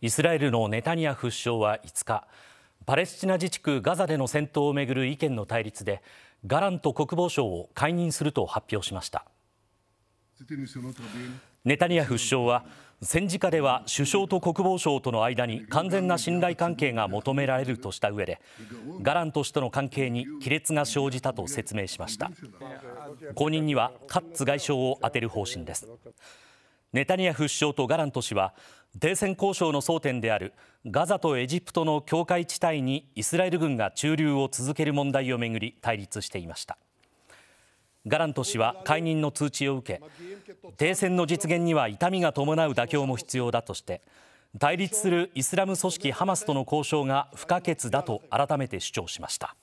イスラエルのネタニヤフ首相は5日パレスチナ自治区ガザでの戦闘をめぐる意見の対立でガラント国防相を解任すると発表しましたネタニヤフ首相は戦時下では首相と国防相との間に完全な信頼関係が求められるとした上でガラント氏との関係に亀裂が生じたと説明しました後任にはカッツ外相を充てる方針ですネタニヤフ首相とガラント氏は停戦交渉の争点であるガザとエジプトの境界地帯にイスラエル軍が駐留を続ける問題をめぐり対立していましたガラント氏は解任の通知を受け停戦の実現には痛みが伴う妥協も必要だとして対立するイスラム組織ハマスとの交渉が不可欠だと改めて主張しました。